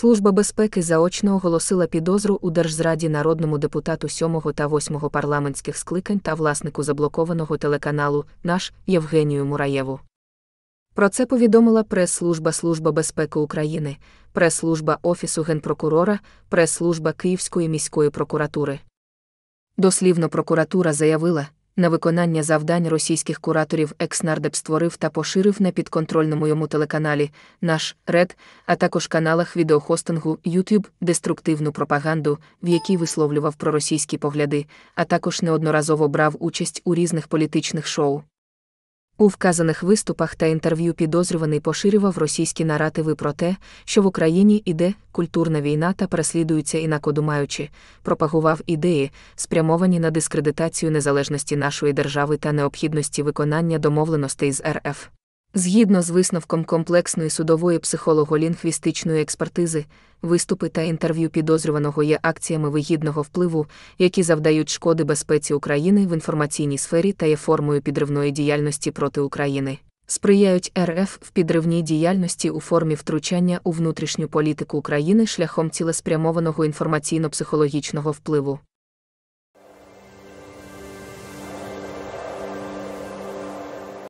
Служба безпеки заочно оголосила підозру у держзраді народному депутату 7 та 8 парламентських скликань та власнику заблокованого телеканалу Наш Євгенію Мураєву. Про це повідомила прес-служба Служба безпеки України, прес-служба Офісу генпрокурора, прес-служба Київської міської прокуратури. Дослівно прокуратура заявила, на виконання завдань російських кураторів екснардеп створив та поширив на підконтрольному йому телеканалі наш Ред, а також каналах відеохостингу YouTube деструктивну пропаганду, в якій висловлював проросійські погляди, а також неодноразово брав участь у різних політичних шоу. У вказаних виступах та інтерв'ю підозрюваний поширював російські наративи про те, що в Україні іде культурна війна та переслідується інакодумаючі, пропагував ідеї, спрямовані на дискредитацію незалежності нашої держави та необхідності виконання домовленостей з РФ. Згідно з висновком комплексної судової психолого-лінгвістичної експертизи, виступи та інтерв'ю підозрюваного є акціями вигідного впливу, які завдають шкоди безпеці України в інформаційній сфері та є формою підривної діяльності проти України, сприяють РФ в підривній діяльності у формі втручання у внутрішню політику України шляхом цілеспрямованого інформаційно-психологічного впливу.